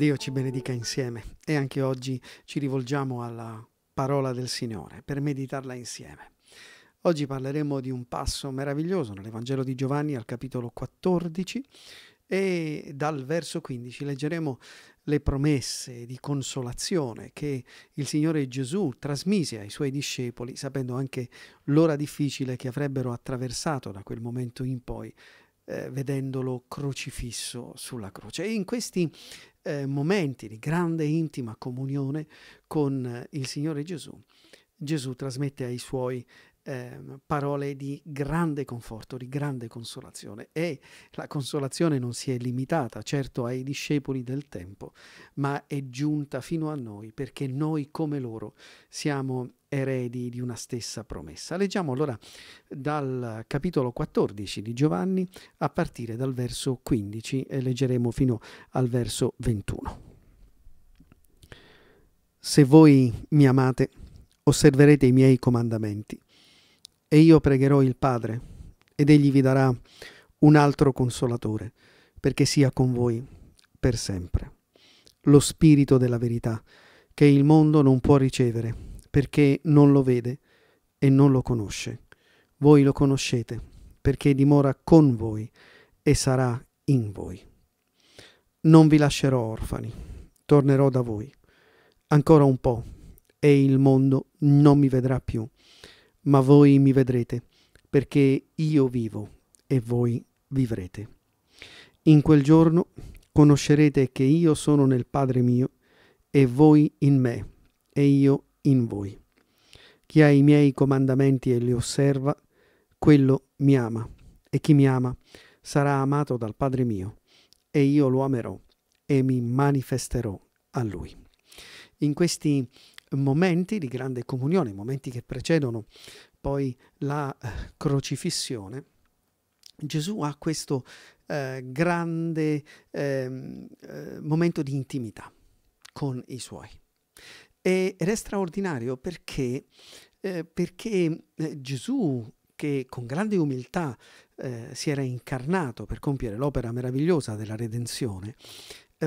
Dio ci benedica insieme e anche oggi ci rivolgiamo alla parola del Signore per meditarla insieme. Oggi parleremo di un passo meraviglioso nell'Evangelo di Giovanni al capitolo 14 e dal verso 15 leggeremo le promesse di consolazione che il Signore Gesù trasmise ai suoi discepoli, sapendo anche l'ora difficile che avrebbero attraversato da quel momento in poi eh, vedendolo crocifisso sulla croce. E in questi eh, momenti di grande intima comunione con eh, il Signore Gesù, Gesù trasmette ai suoi Ehm, parole di grande conforto, di grande consolazione. E la consolazione non si è limitata certo ai discepoli del tempo, ma è giunta fino a noi perché noi come loro siamo eredi di una stessa promessa. Leggiamo allora dal capitolo 14 di Giovanni a partire dal verso 15 e leggeremo fino al verso 21. Se voi mi amate, osserverete i miei comandamenti e io pregherò il Padre, ed egli vi darà un altro consolatore, perché sia con voi per sempre. Lo Spirito della verità, che il mondo non può ricevere, perché non lo vede e non lo conosce. Voi lo conoscete, perché dimora con voi e sarà in voi. Non vi lascerò orfani, tornerò da voi. Ancora un po' e il mondo non mi vedrà più ma voi mi vedrete, perché io vivo e voi vivrete. In quel giorno conoscerete che io sono nel Padre mio, e voi in me, e io in voi. Chi ha i miei comandamenti e li osserva, quello mi ama, e chi mi ama sarà amato dal Padre mio, e io lo amerò e mi manifesterò a lui. In questi momenti di grande comunione, i momenti che precedono poi la eh, crocifissione, Gesù ha questo eh, grande ehm, eh, momento di intimità con i suoi. E, ed è straordinario perché, eh, perché eh, Gesù, che con grande umiltà eh, si era incarnato per compiere l'opera meravigliosa della redenzione,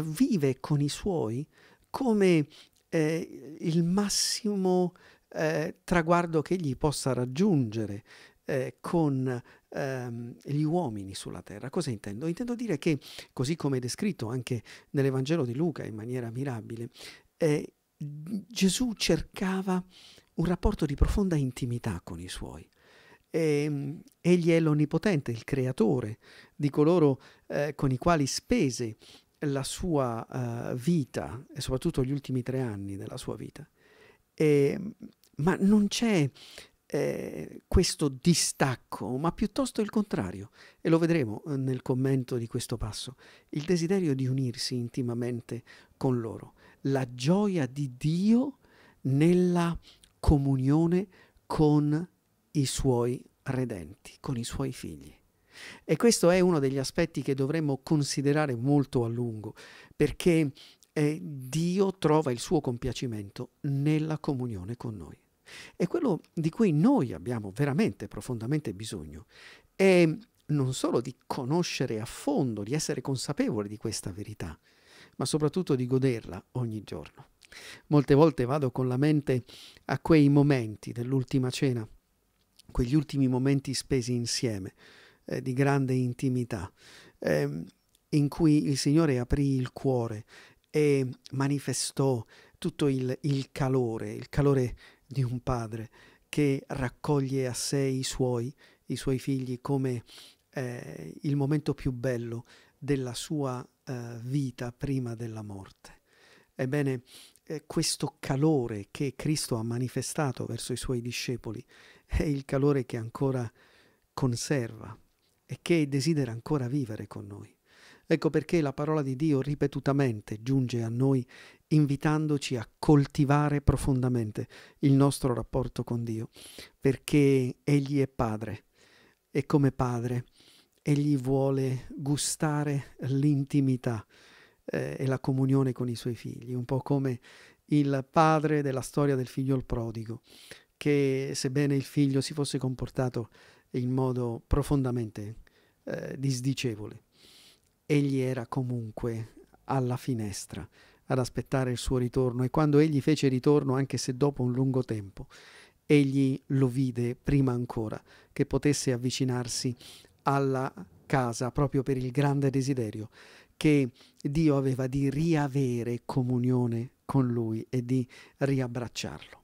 vive con i suoi come eh, il massimo eh, traguardo che egli possa raggiungere eh, con ehm, gli uomini sulla terra. Cosa intendo? Intendo dire che, così come è descritto anche nell'Evangelo di Luca in maniera mirabile, eh, Gesù cercava un rapporto di profonda intimità con i suoi. Ehm, egli è l'onnipotente, il creatore di coloro eh, con i quali spese la sua uh, vita e soprattutto gli ultimi tre anni della sua vita. E, ehm, ma non c'è eh, questo distacco, ma piuttosto il contrario, e lo vedremo eh, nel commento di questo passo, il desiderio di unirsi intimamente con loro, la gioia di Dio nella comunione con i suoi redenti, con i suoi figli. E questo è uno degli aspetti che dovremmo considerare molto a lungo, perché eh, Dio trova il suo compiacimento nella comunione con noi. E quello di cui noi abbiamo veramente profondamente bisogno è non solo di conoscere a fondo, di essere consapevoli di questa verità, ma soprattutto di goderla ogni giorno. Molte volte vado con la mente a quei momenti dell'ultima cena, quegli ultimi momenti spesi insieme, eh, di grande intimità, ehm, in cui il Signore aprì il cuore e manifestò tutto il, il calore, il calore di un padre che raccoglie a sé i suoi, i suoi figli come eh, il momento più bello della sua eh, vita prima della morte. Ebbene, eh, questo calore che Cristo ha manifestato verso i suoi discepoli è il calore che ancora conserva e che desidera ancora vivere con noi. Ecco perché la parola di Dio ripetutamente giunge a noi invitandoci a coltivare profondamente il nostro rapporto con Dio, perché Egli è Padre e come Padre Egli vuole gustare l'intimità eh, e la comunione con i suoi figli, un po' come il padre della storia del figlio il prodigo, che sebbene il figlio si fosse comportato in modo profondamente eh, disdicevole. Egli era comunque alla finestra ad aspettare il suo ritorno e quando egli fece ritorno, anche se dopo un lungo tempo, egli lo vide prima ancora che potesse avvicinarsi alla casa proprio per il grande desiderio che Dio aveva di riavere comunione con lui e di riabbracciarlo.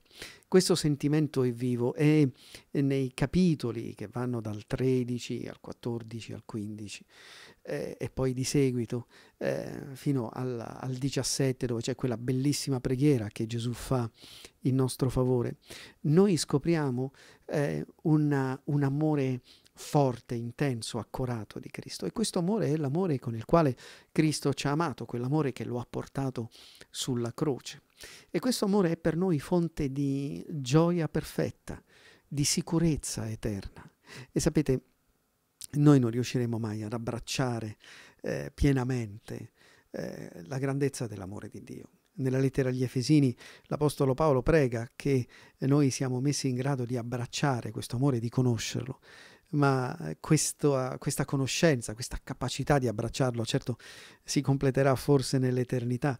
Questo sentimento è vivo e nei capitoli che vanno dal 13 al 14 al 15 eh, e poi di seguito eh, fino al, al 17 dove c'è quella bellissima preghiera che Gesù fa in nostro favore, noi scopriamo eh, una, un amore forte, intenso, accorato di Cristo. E questo amore è l'amore con il quale Cristo ci ha amato, quell'amore che lo ha portato sulla croce. E questo amore è per noi fonte di gioia perfetta, di sicurezza eterna. E sapete, noi non riusciremo mai ad abbracciare eh, pienamente eh, la grandezza dell'amore di Dio. Nella lettera agli Efesini l'Apostolo Paolo prega che noi siamo messi in grado di abbracciare questo amore, di conoscerlo, ma questo, questa conoscenza, questa capacità di abbracciarlo, certo si completerà forse nell'eternità,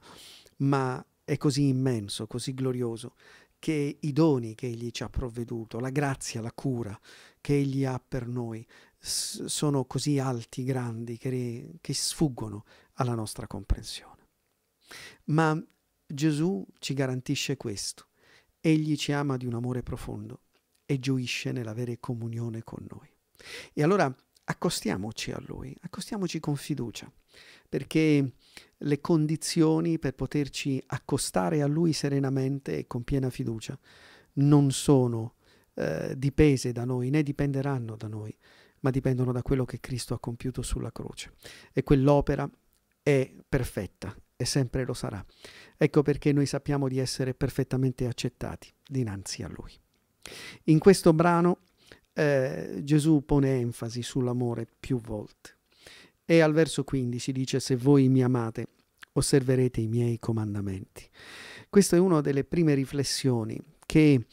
ma è così immenso, così glorioso, che i doni che Egli ci ha provveduto, la grazia, la cura che Egli ha per noi, sono così alti, grandi, che, che sfuggono alla nostra comprensione. Ma Gesù ci garantisce questo. Egli ci ama di un amore profondo e gioisce nell'avere comunione con noi. E allora accostiamoci a Lui, accostiamoci con fiducia perché le condizioni per poterci accostare a Lui serenamente e con piena fiducia non sono eh, dipese da noi né dipenderanno da noi, ma dipendono da quello che Cristo ha compiuto sulla croce. E quell'opera è perfetta e sempre lo sarà. Ecco perché noi sappiamo di essere perfettamente accettati dinanzi a Lui. In questo brano eh, Gesù pone enfasi sull'amore più volte. E al verso 15 dice, se voi mi amate, osserverete i miei comandamenti. Questa è una delle prime riflessioni che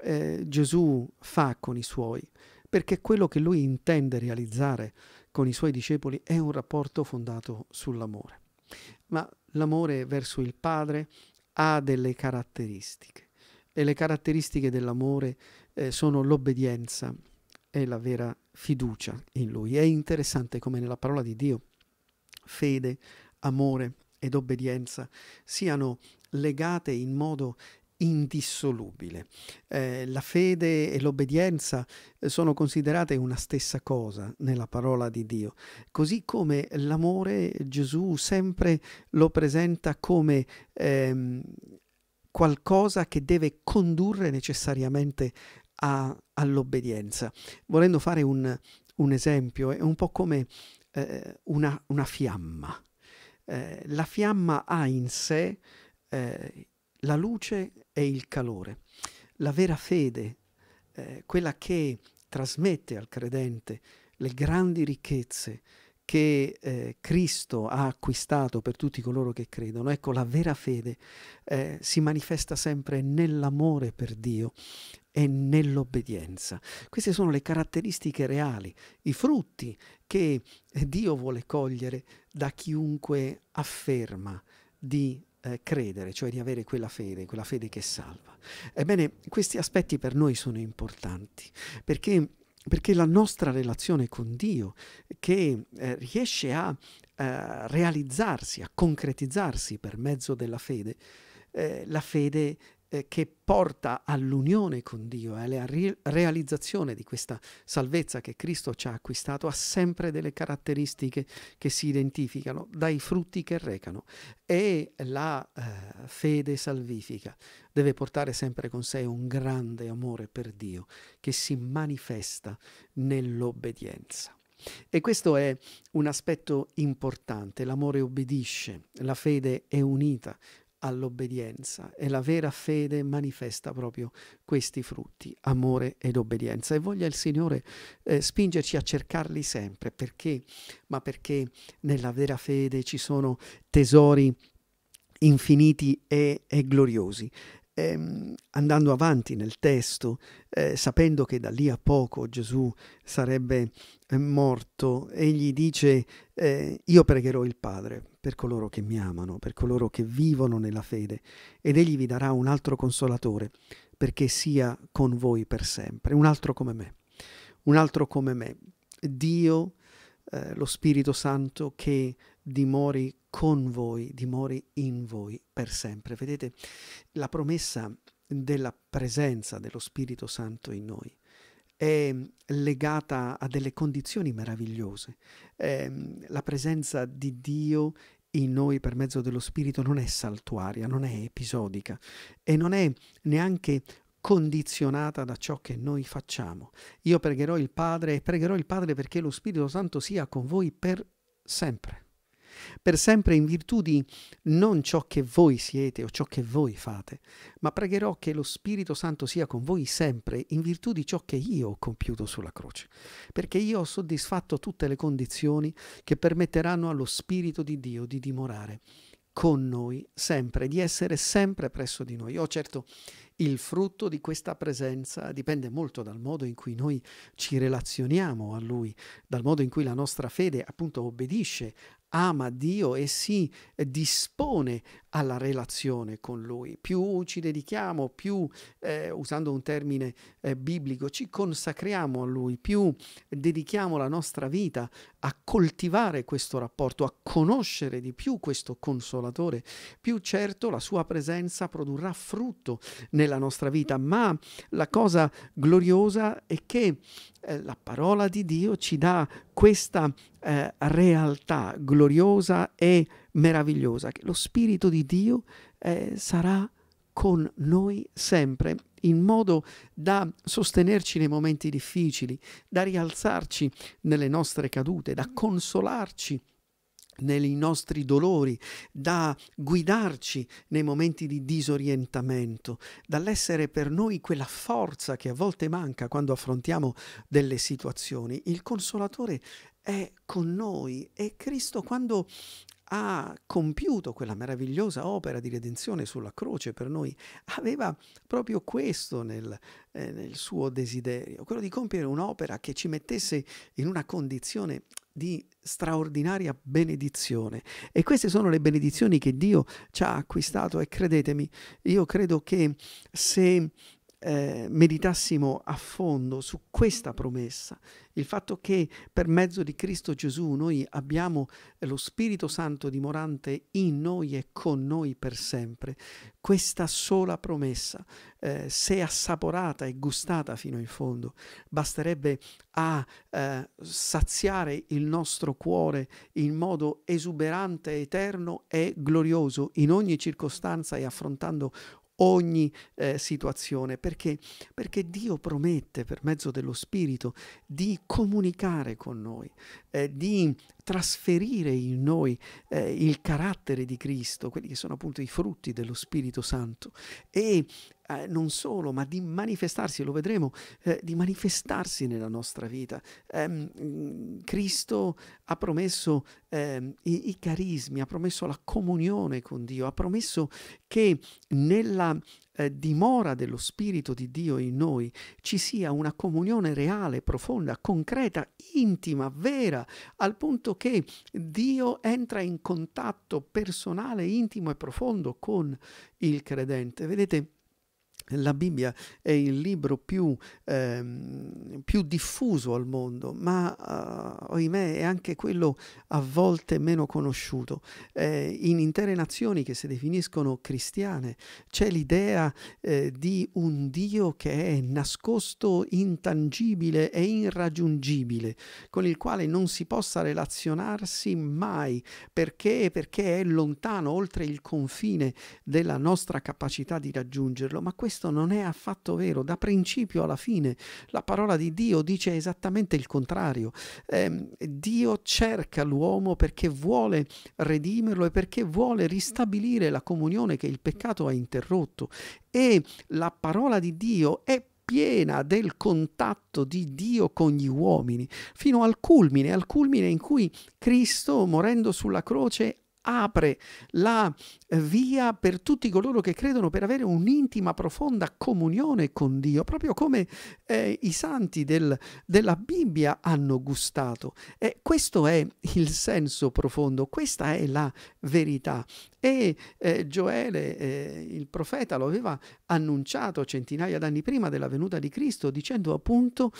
eh, Gesù fa con i suoi, perché quello che lui intende realizzare con i suoi discepoli è un rapporto fondato sull'amore. Ma l'amore verso il Padre ha delle caratteristiche e le caratteristiche dell'amore eh, sono l'obbedienza, è la vera fiducia in lui. È interessante come nella parola di Dio fede, amore ed obbedienza siano legate in modo indissolubile. Eh, la fede e l'obbedienza eh, sono considerate una stessa cosa nella parola di Dio, così come l'amore Gesù sempre lo presenta come ehm, qualcosa che deve condurre necessariamente a, all'obbedienza. Volendo fare un, un, esempio, è un po' come eh, una, una, fiamma. Eh, la fiamma ha in sé eh, la luce e il calore. La vera fede, eh, quella che trasmette al credente le grandi ricchezze che eh, Cristo ha acquistato per tutti coloro che credono. Ecco, la vera fede eh, si manifesta sempre nell'amore per Dio, e nell'obbedienza. Queste sono le caratteristiche reali, i frutti che Dio vuole cogliere da chiunque afferma di eh, credere, cioè di avere quella fede, quella fede che salva. Ebbene, questi aspetti per noi sono importanti, perché perché la nostra relazione con Dio, che eh, riesce a eh, realizzarsi, a concretizzarsi per mezzo della fede, eh, la fede eh, che porta all'unione con Dio e eh, alla re- realizzazione di questa salvezza che Cristo ci ha acquistato ha sempre delle caratteristiche che si identificano dai frutti che recano e la eh, fede salvifica deve portare sempre con sé un grande amore per Dio che si manifesta nell'obbedienza. E questo è un aspetto importante, l'amore obbedisce, la fede è unita, all'obbedienza e la vera fede manifesta proprio questi frutti, amore ed obbedienza. E voglia il Signore eh, spingerci a cercarli sempre, perché? Ma perché nella vera fede ci sono tesori infiniti e, e gloriosi ehm, andando avanti nel testo, eh, sapendo che da lì a poco Gesù sarebbe eh, morto, egli dice eh, io pregherò il Padre per coloro che mi amano, per coloro che vivono nella fede, ed egli vi darà un altro consolatore perché sia con voi per sempre, un altro come me, un altro come me. Dio, eh, lo Spirito Santo che dimori con voi, dimori in voi per sempre. Vedete la promessa della presenza dello Spirito Santo in noi è legata a delle condizioni meravigliose. Eh, la presenza di Dio in noi per mezzo dello Spirito non è saltuaria, non è episodica e non è neanche condizionata da ciò che noi facciamo. Io pregherò il Padre e pregherò il Padre perché lo Spirito Santo sia con voi per sempre per sempre in virtù di non ciò che voi siete o ciò che voi fate, ma pregherò che lo Spirito Santo sia con voi sempre in virtù di ciò che io ho compiuto sulla croce, perché io ho soddisfatto tutte le condizioni che permetteranno allo Spirito di Dio di dimorare con noi sempre, di essere sempre presso di noi. Oh certo, il frutto di questa presenza dipende molto dal modo in cui noi ci relazioniamo a Lui, dal modo in cui la nostra fede appunto obbedisce ama Dio e si eh, dispone alla relazione con Lui. Più ci dedichiamo, più, eh, usando un termine eh, biblico, ci consacriamo a Lui, più dedichiamo la nostra vita a coltivare questo rapporto, a conoscere di più questo consolatore, più certo la sua presenza produrrà frutto nella nostra vita. Ma la cosa gloriosa è che eh, la parola di Dio ci dà questa eh, realtà gloriosa e meravigliosa, che lo Spirito di Dio eh, sarà con noi sempre, in modo da sostenerci nei momenti difficili, da rialzarci nelle nostre cadute, da consolarci nei nostri dolori, da guidarci nei momenti di disorientamento, dall'essere per noi quella forza che a volte manca quando affrontiamo delle situazioni. Il consolatore è con noi e Cristo quando ha compiuto quella meravigliosa opera di redenzione sulla croce per noi, aveva proprio questo nel, eh, nel suo desiderio, quello di compiere un'opera che ci mettesse in una condizione di straordinaria benedizione. E queste sono le benedizioni che Dio ci ha acquistato e credetemi, io credo che se eh, meditassimo a fondo su questa promessa, il fatto che per mezzo di Cristo Gesù noi abbiamo lo Spirito Santo dimorante in noi e con noi per sempre, questa sola promessa, eh, se assaporata e gustata fino in fondo, basterebbe a eh, saziare il nostro cuore in modo esuberante, eterno e glorioso in ogni circostanza e affrontando ogni eh, situazione, perché? perché Dio promette per mezzo dello Spirito di comunicare con noi, eh, di trasferire in noi eh, il carattere di Cristo, quelli che sono appunto i frutti dello Spirito Santo e eh, non solo, ma di manifestarsi, lo vedremo, eh, di manifestarsi nella nostra vita. Eh, Cristo ha promesso ehm, i, i, carismi, ha promesso la comunione con Dio, ha promesso che nella eh, dimora dello Spirito di Dio in noi, ci sia una comunione reale, profonda, concreta, intima, vera, al punto che Dio entra in contatto personale, intimo e profondo con il credente. Vedete, la Bibbia è il libro più, ehm, più diffuso al mondo, ma eh, ahimè è anche quello a volte meno conosciuto. Eh, in intere nazioni che si definiscono cristiane c'è l'idea eh, di un Dio che è nascosto, intangibile e irraggiungibile, con il quale non si possa relazionarsi mai perché, perché è lontano oltre il confine della nostra capacità di raggiungerlo. Ma questo questo non è affatto vero, da principio alla fine. La parola di Dio dice esattamente il contrario. Eh, Dio cerca l'uomo perché vuole redimerlo e perché vuole ristabilire la comunione che il peccato ha interrotto. E la parola di Dio è piena del contatto di Dio con gli uomini, fino al culmine, al culmine in cui Cristo, morendo sulla croce, apre la eh, via per tutti coloro che credono per avere un'intima, profonda comunione con Dio, proprio come eh, i santi del, della Bibbia hanno gustato. Eh, questo è il senso profondo, questa è la verità. E eh, Gioele, eh, il profeta, lo aveva annunciato centinaia d'anni prima della venuta di Cristo, dicendo appunto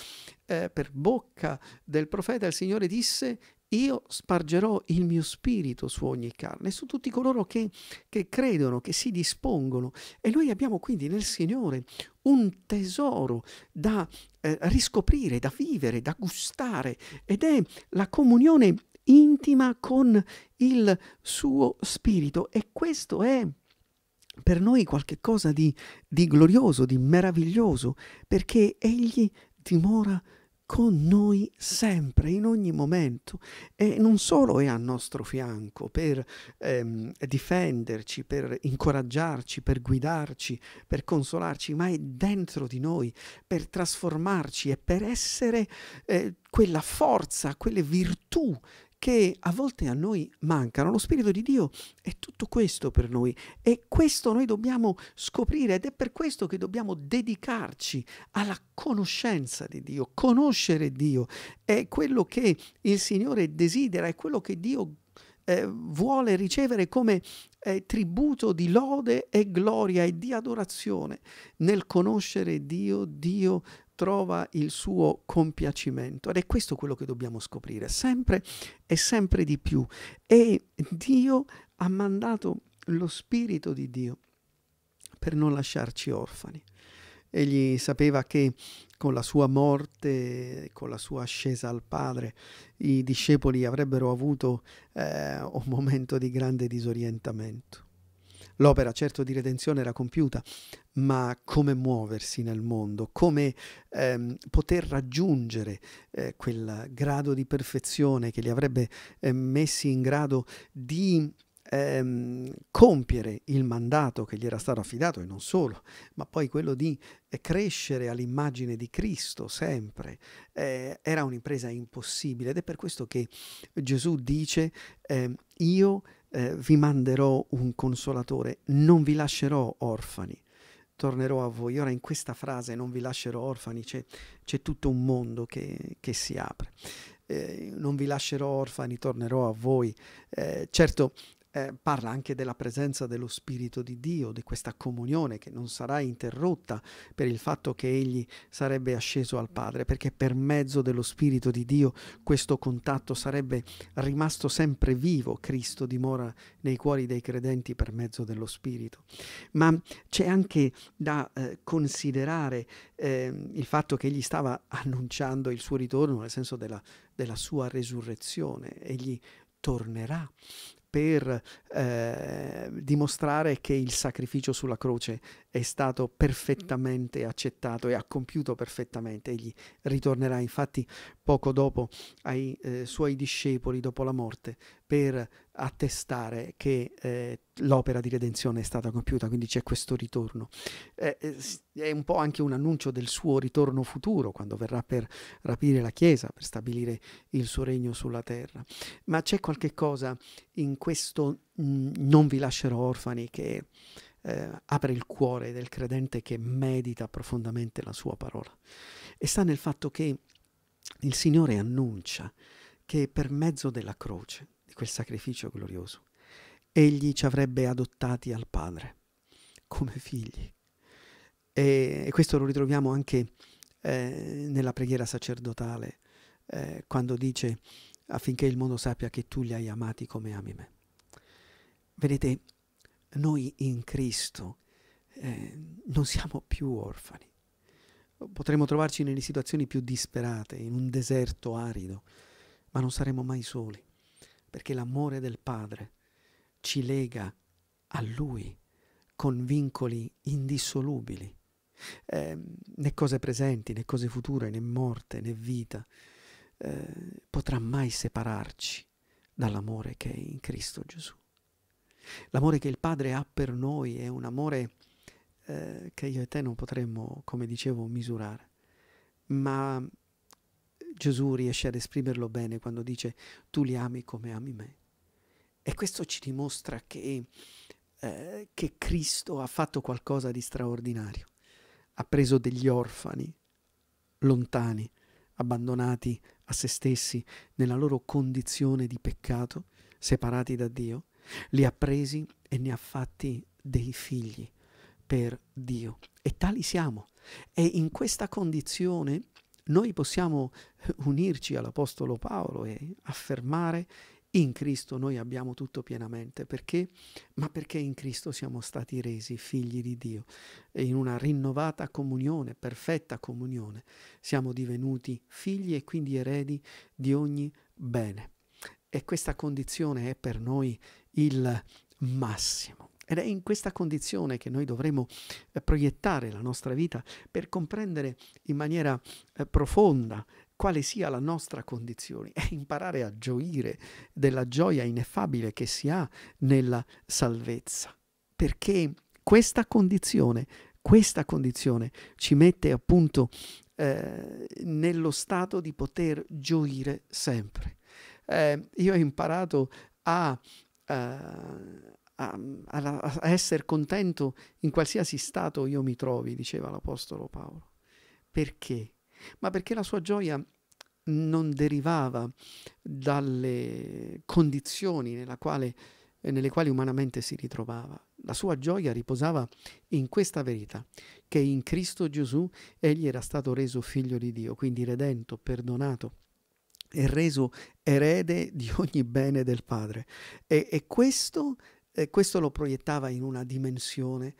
eh, per bocca del profeta il Signore disse io spargerò il mio spirito su ogni carne, su tutti coloro che, che credono, che si dispongono. E noi abbiamo quindi nel Signore un tesoro da eh, riscoprire, da vivere, da gustare, ed è la comunione intima con il suo spirito. E questo è per noi qualcosa di, di glorioso, di meraviglioso, perché Egli dimora con noi sempre, in ogni momento, e non solo è al nostro fianco per ehm, difenderci, per incoraggiarci, per guidarci, per consolarci, ma è dentro di noi, per trasformarci e per essere eh, quella forza, quelle virtù che a volte a noi mancano. Lo Spirito di Dio è tutto questo per noi e questo noi dobbiamo scoprire ed è per questo che dobbiamo dedicarci alla conoscenza di Dio. Conoscere Dio è quello che il Signore desidera, è quello che Dio eh, vuole ricevere come eh, tributo di lode e gloria e di adorazione. Nel conoscere Dio, Dio trova il suo compiacimento ed è questo quello che dobbiamo scoprire sempre e sempre di più e Dio ha mandato lo spirito di Dio per non lasciarci orfani egli sapeva che con la sua morte, con la sua ascesa al Padre, i discepoli avrebbero avuto eh, un momento di grande disorientamento. L'opera certo di redenzione era compiuta, ma come muoversi nel mondo, come ehm, poter raggiungere eh, quel grado di perfezione che li avrebbe eh, messi in grado di ehm, compiere il mandato che gli era stato affidato e non solo, ma poi quello di eh, crescere all'immagine di Cristo sempre eh, era un'impresa impossibile ed è per questo che Gesù dice eh, io eh, vi manderò un consolatore, non vi lascerò orfani, tornerò a voi. Ora in questa frase non vi lascerò orfani c'è, c'è tutto un mondo che, che si apre. Eh, non vi lascerò orfani, tornerò a voi. Eh, certo, eh, parla anche della presenza dello Spirito di Dio, di questa comunione che non sarà interrotta per il fatto che egli sarebbe asceso al Padre, perché per mezzo dello Spirito di Dio questo contatto sarebbe rimasto sempre vivo. Cristo dimora nei cuori dei credenti per mezzo dello Spirito. Ma c'è anche da eh, considerare eh, il fatto che egli stava annunciando il suo ritorno, nel senso della, della sua resurrezione. Egli tornerà per eh, dimostrare che il sacrificio sulla croce è stato perfettamente accettato e ha compiuto perfettamente. Egli ritornerà infatti poco dopo ai eh, suoi discepoli dopo la morte per attestare che eh, l'opera di redenzione è stata compiuta, quindi c'è questo ritorno. Eh, eh è un po' anche un annuncio del suo ritorno futuro, quando verrà per rapire la Chiesa, per stabilire il suo regno sulla terra. Ma c'è qualche cosa in questo mh, mm, non vi lascerò orfani che eh, apre il cuore del credente che medita profondamente la sua parola. E sta nel fatto che il Signore annuncia che per mezzo della croce, di quel sacrificio glorioso, Egli ci avrebbe adottati al Padre come figli. E, e questo lo ritroviamo anche eh, nella preghiera sacerdotale, eh, quando dice affinché il mondo sappia che tu li hai amati come ami me. Vedete, noi in Cristo eh, non siamo più orfani. Potremmo trovarci nelle situazioni più disperate, in un deserto arido, ma non saremo mai soli, perché l'amore del Padre ci lega a Lui con vincoli indissolubili, eh, né cose presenti, né cose future, né morte, né vita, eh, potrà mai separarci dall'amore che è in Cristo Gesù. L'amore che il Padre ha per noi è un amore eh, che io e te non potremmo, come dicevo, misurare, ma Gesù riesce ad esprimerlo bene quando dice tu li ami come ami me. E questo ci dimostra che, eh, che Cristo ha fatto qualcosa di straordinario. Ha preso degli orfani lontani, abbandonati a se stessi nella loro condizione di peccato, separati da Dio, li ha presi e ne ha fatti dei figli per Dio. E tali siamo. E in questa condizione noi possiamo eh, unirci all'Apostolo Paolo e affermare in Cristo noi abbiamo tutto pienamente. Perché? Ma perché in Cristo siamo stati resi figli di Dio. E in una rinnovata comunione, perfetta comunione, siamo divenuti figli e quindi eredi di ogni bene e questa condizione è per noi il massimo. Ed è in questa condizione che noi dovremo eh, proiettare la nostra vita per comprendere in maniera eh, profonda quale sia la nostra condizione e imparare a gioire della gioia ineffabile che si ha nella salvezza. Perché questa condizione, questa condizione ci mette appunto eh, nello stato di poter gioire sempre eh, io ho imparato a, uh, a, a, a essere contento in qualsiasi stato io mi trovi, diceva l'Apostolo Paolo. Perché? Ma perché la sua gioia non derivava dalle condizioni quale, nelle quali umanamente si ritrovava. La sua gioia riposava in questa verità, che in Cristo Gesù egli era stato reso figlio di Dio, quindi redento, perdonato è reso erede di ogni bene del Padre. E, e questo, eh, questo, lo proiettava in una dimensione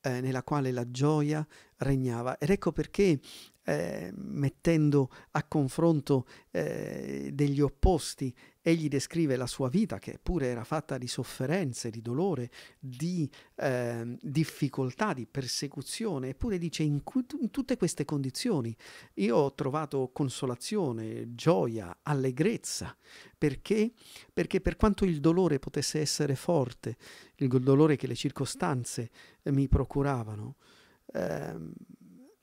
eh, nella quale la gioia regnava. Ed ecco perché eh, mettendo a confronto eh, degli opposti Egli descrive la sua vita, che pure era fatta di sofferenze, di dolore, di eh, difficoltà, di persecuzione, eppure dice in, in tutte queste condizioni io ho trovato consolazione, gioia, allegrezza, perché? Perché per quanto il dolore potesse essere forte, il dolore che le circostanze mi procuravano, eh,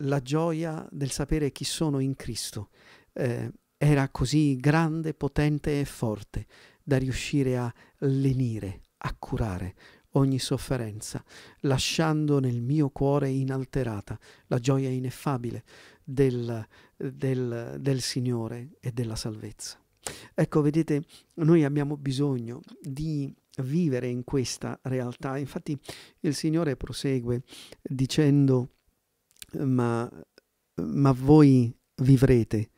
la gioia del sapere chi sono in Cristo eh, era così grande, potente e forte da riuscire a lenire, a curare ogni sofferenza, lasciando nel mio cuore inalterata la gioia ineffabile del, del, del Signore e della salvezza. Ecco, vedete, noi abbiamo bisogno di vivere in questa realtà. Infatti il Signore prosegue dicendo, ma, ma voi vivrete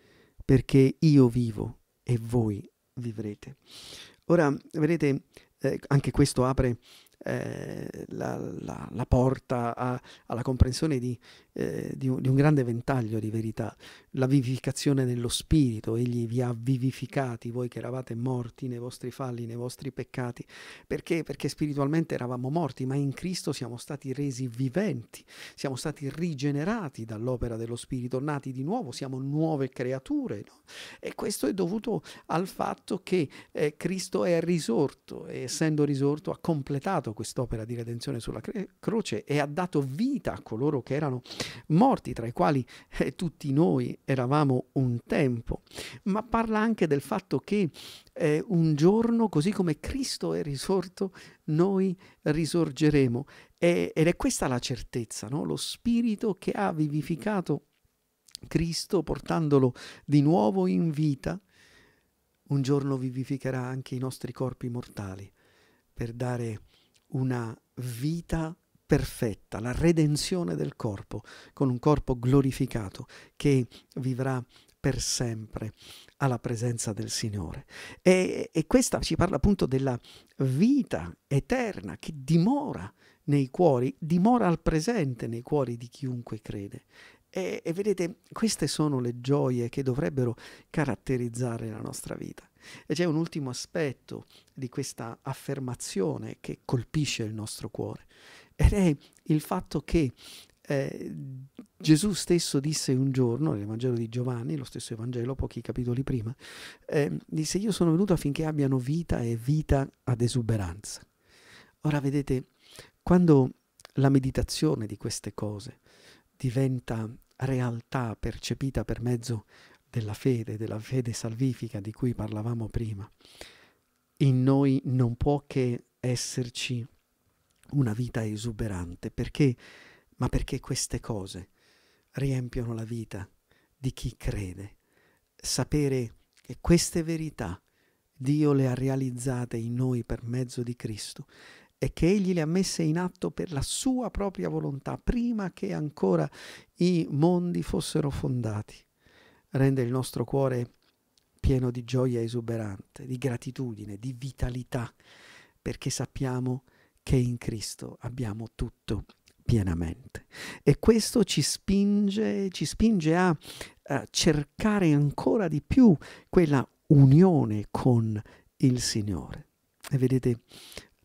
perché io vivo e voi vivrete. Ora, vedete, eh, anche questo apre eh, la, la, la, porta a, alla comprensione di, eh, di, un, di, un grande ventaglio di verità, la vivificazione nello spirito, egli vi ha vivificati, voi che eravate morti nei vostri falli, nei vostri peccati, perché? Perché spiritualmente eravamo morti, ma in Cristo siamo stati resi viventi, siamo stati rigenerati dall'opera dello spirito, nati di nuovo, siamo nuove creature no? e questo è dovuto al fatto che eh, Cristo è risorto e essendo risorto ha completato quest'opera di redenzione sulla cre- croce e ha dato vita a coloro che erano morti tra i quali eh, tutti noi eravamo un tempo, ma parla anche del fatto che eh, un giorno, così come Cristo è risorto, noi risorgeremo. E, ed è questa la certezza, no? lo spirito che ha vivificato Cristo portandolo di nuovo in vita, un giorno vivificherà anche i nostri corpi mortali per dare una vita perfetta, la redenzione del corpo, con un corpo glorificato che vivrà per sempre alla presenza del Signore. E, e, questa ci parla appunto della vita eterna che dimora nei cuori, dimora al presente nei cuori di chiunque crede. E, e, vedete, queste sono le gioie che dovrebbero caratterizzare la nostra vita. E c'è un ultimo aspetto di questa affermazione che colpisce il nostro cuore, ed è il fatto che eh, Gesù stesso disse un giorno, nel Vangelo di Giovanni, lo stesso Evangelo, pochi capitoli prima, eh, disse io sono venuto affinché abbiano vita e vita ad esuberanza. Ora vedete, quando la meditazione di queste cose, diventa realtà percepita per mezzo della fede, della fede salvifica di cui parlavamo prima. In noi non può che esserci una vita esuberante, perché? Ma perché queste cose riempiono la vita di chi crede. Sapere che queste verità Dio le ha realizzate in noi per mezzo di Cristo e che egli le ha messe in atto per la sua propria volontà, prima che ancora i mondi fossero fondati. Rende il nostro cuore pieno di gioia esuberante, di gratitudine, di vitalità, perché sappiamo che in Cristo abbiamo tutto pienamente. E questo ci spinge, ci spinge a, a cercare ancora di più quella unione con il Signore. E vedete,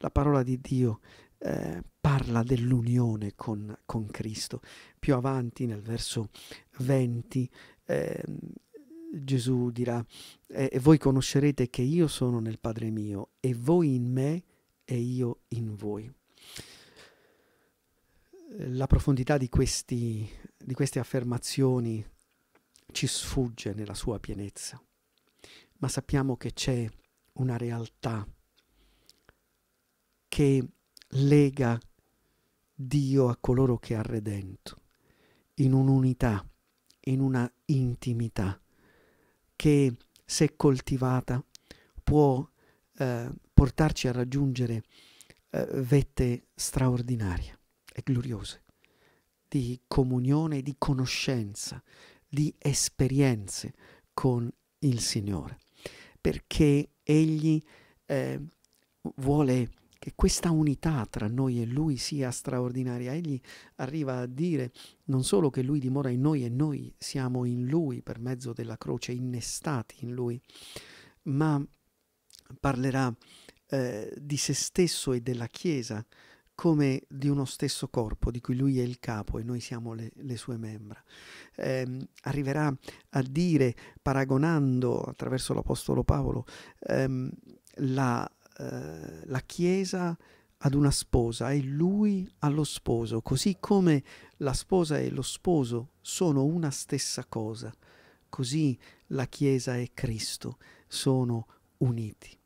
la parola di Dio eh, parla dell'unione con, con, Cristo. Più avanti, nel verso 20, eh, Gesù dirà, e voi conoscerete che io sono nel Padre mio, e voi in me, e io in voi. La profondità di, questi, di queste affermazioni ci sfugge nella sua pienezza, ma sappiamo che c'è una realtà che lega Dio a coloro che ha redento, in un'unità, in una intimità, che se coltivata può eh, portarci a raggiungere eh, vette straordinarie e gloriose di comunione, di conoscenza, di esperienze con il Signore, perché Egli eh, vuole e questa unità tra noi e lui sia straordinaria. Egli arriva a dire non solo che lui dimora in noi e noi siamo in lui per mezzo della croce, innestati in lui, ma parlerà eh, di se stesso e della Chiesa come di uno stesso corpo di cui lui è il capo e noi siamo le, le sue membra. Eh, arriverà a dire, paragonando attraverso l'Apostolo Paolo, ehm, la, eh, la Chiesa ad una sposa e lui allo sposo, così come la sposa e lo sposo sono una stessa cosa, così la Chiesa e Cristo sono uniti.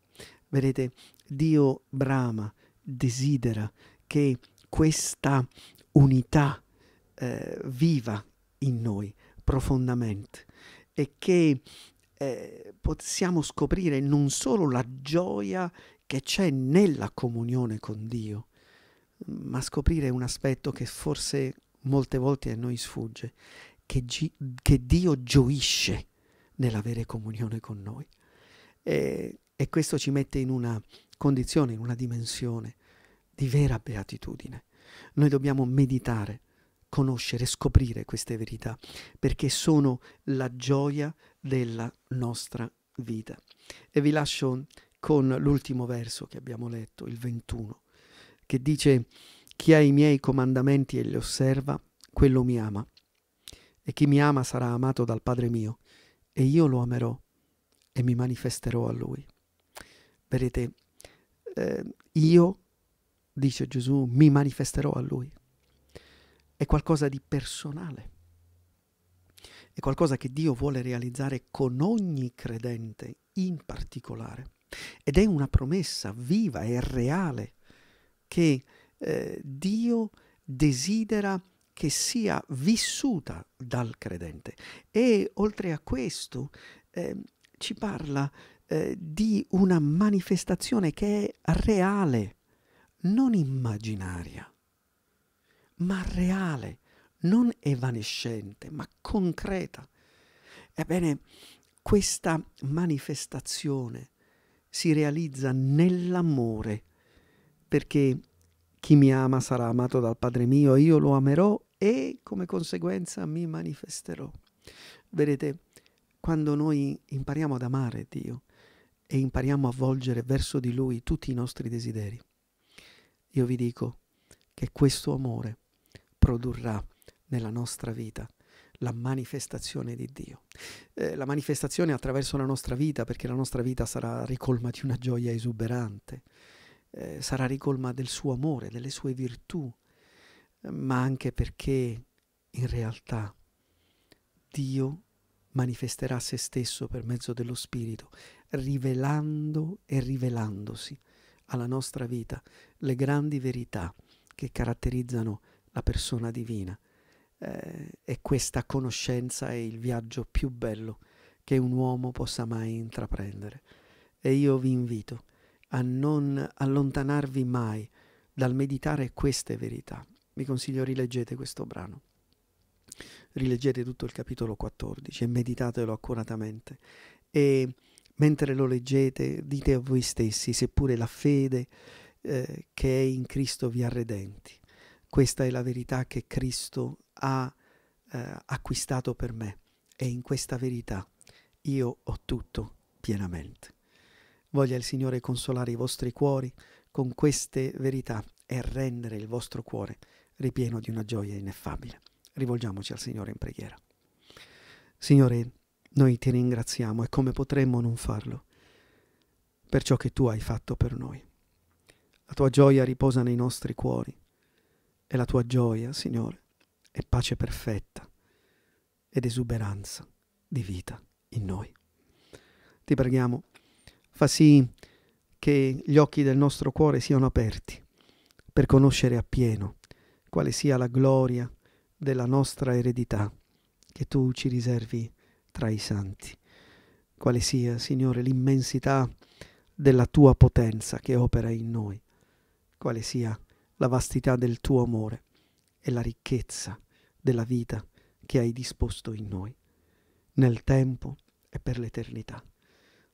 Vedete, Dio brama, desidera che questa unità eh, viva in noi profondamente e che eh, possiamo scoprire non solo la gioia che c'è nella comunione con Dio, ma scoprire un aspetto che forse molte volte a noi sfugge, che, gi- che Dio gioisce nell'avere comunione con noi. E, e questo ci mette in una condizione, in una dimensione di vera beatitudine. Noi dobbiamo meditare, conoscere, scoprire queste verità, perché sono la gioia della nostra vita. E vi lascio con l'ultimo verso che abbiamo letto, il 21, che dice chi ha i miei comandamenti e li osserva, quello mi ama. E chi mi ama sarà amato dal Padre mio, e io lo amerò e mi manifesterò a lui. Vedete, eh, io, dice Gesù, mi manifesterò a lui. È qualcosa di personale. È qualcosa che Dio vuole realizzare con ogni credente in particolare. Ed è una promessa viva e reale che eh, Dio desidera che sia vissuta dal credente. E oltre a questo eh, ci parla eh, di una manifestazione che è reale, non immaginaria, ma reale, non evanescente, ma concreta. Ebbene, questa manifestazione si realizza nell'amore, perché chi mi ama sarà amato dal Padre mio, io lo amerò e come conseguenza mi manifesterò. Vedete, quando noi impariamo ad amare Dio e impariamo a volgere verso di Lui tutti i nostri desideri, io vi dico che questo amore produrrà nella nostra vita la manifestazione di Dio. Eh, la manifestazione attraverso la nostra vita, perché la nostra vita sarà ricolma di una gioia esuberante, eh, sarà ricolma del suo amore, delle sue virtù, ma anche perché in realtà Dio manifesterà se stesso per mezzo dello Spirito, rivelando e rivelandosi alla nostra vita le grandi verità che caratterizzano la persona divina eh, e questa conoscenza è il viaggio più bello che un uomo possa mai intraprendere. E io vi invito a non allontanarvi mai dal meditare queste verità. Vi consiglio rileggete questo brano. Rileggete tutto il capitolo 14 e meditatelo accuratamente. E mentre lo leggete, dite a voi stessi, seppure la fede eh, che è in Cristo vi ha redenti questa è la verità che Cristo ha eh, acquistato per me e in questa verità io ho tutto pienamente. Voglia il Signore consolare i vostri cuori con queste verità e rendere il vostro cuore ripieno di una gioia ineffabile. Rivolgiamoci al Signore in preghiera. Signore, noi ti ringraziamo e come potremmo non farlo per ciò che tu hai fatto per noi. La tua gioia riposa nei nostri cuori e la tua gioia, Signore, è pace perfetta ed esuberanza di vita in noi. Ti preghiamo, fa sì che gli occhi del nostro cuore siano aperti per conoscere appieno quale sia la gloria della nostra eredità che tu ci riservi tra i santi, quale sia, Signore, l'immensità della tua potenza che opera in noi, quale sia la la vastità del tuo amore e la ricchezza della vita che hai disposto in noi, nel tempo e per l'eternità.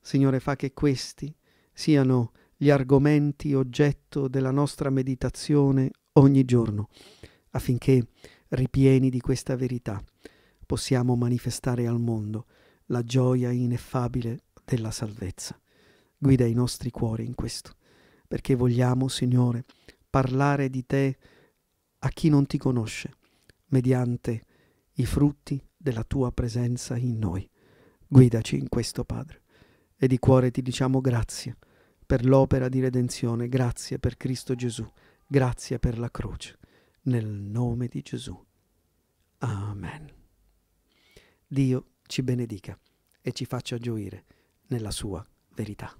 Signore, fa che questi siano gli argomenti oggetto della nostra meditazione ogni giorno, affinché, ripieni di questa verità, possiamo manifestare al mondo la gioia ineffabile della salvezza. Guida i nostri cuori in questo, perché vogliamo, Signore, parlare di te a chi non ti conosce, mediante i frutti della tua presenza in noi. Guidaci in questo, Padre. E di cuore ti diciamo grazie per l'opera di redenzione, grazie per Cristo Gesù, grazie per la croce. Nel nome di Gesù. Amen. Dio ci benedica e ci faccia gioire nella sua verità.